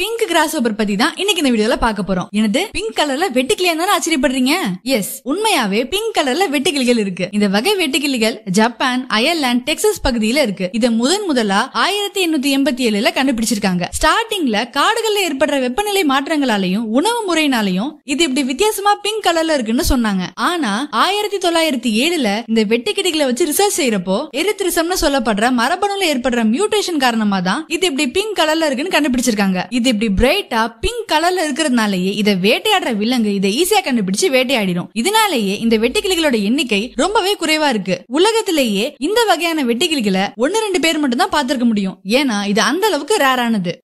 pink cross ஓபர் பத்தி தான் இன்னைக்கு இந்த வீடியோல பார்க்க போறோம் எனது பிங்க் கலர்ல வெட்டுக்கிளியா தானே ஆச்சரியப்படுறீங்க எஸ் உண்மையாவே பிங்க் கலர்ல வெட்டுக்கிளிகள் இருக்கு இந்த வகை வெட்டுக்கிளிகள் ஜப்பான் அயர்லாந்து டெக்சஸ் பகுதியில இருக்கு இதை முதன் முதலா ஆயிரத்தி எண்ணூத்தி எண்பத்தி ஏழுல கண்டுபிடிச்சிருக்காங்க ஸ்டார்டிங்ல காடுகள்ல ஏற்படுற வெப்பநிலை மாற்றங்களாலையும் உணவு முறையினாலையும் இது இப்படி வித்தியாசமா பிங்க் கலர்ல இருக்குன்னு சொன்னாங்க ஆனா ஆயிரத்தி தொள்ளாயிரத்தி ஏழுல இந்த வெட்டுக்கிளிகளை வச்சு ரிசர்ச் செய்யறப்போ எரித்திரிசம்னு சொல்லப்படுற மரபணுல ஏற்படுற மியூட்டேஷன் காரணமா தான் இது இப்படி பிங்க் கலர்ல இருக்குன்னு கண்டுபிடிச்சிருக்காங்க இது இது இப்படி பிரைட்டா பிங்க் கலர்ல இருக்கிறதுனாலயே இதை வேட்டையாடுற விலங்கு இதை ஈஸியா கண்டுபிடிச்சு வேட்டையாடிடும் இதனாலேயே இந்த வெட்டிக்கிளிகளோட எண்ணிக்கை ரொம்பவே குறைவா இருக்கு உலகத்திலேயே இந்த வகையான வெட்டிக்கிளிகளை ஒன்னு ரெண்டு பேர் மட்டும் தான் பாத்திருக்க முடியும் ஏன்னா இது அந்த அளவுக்கு ரேரானது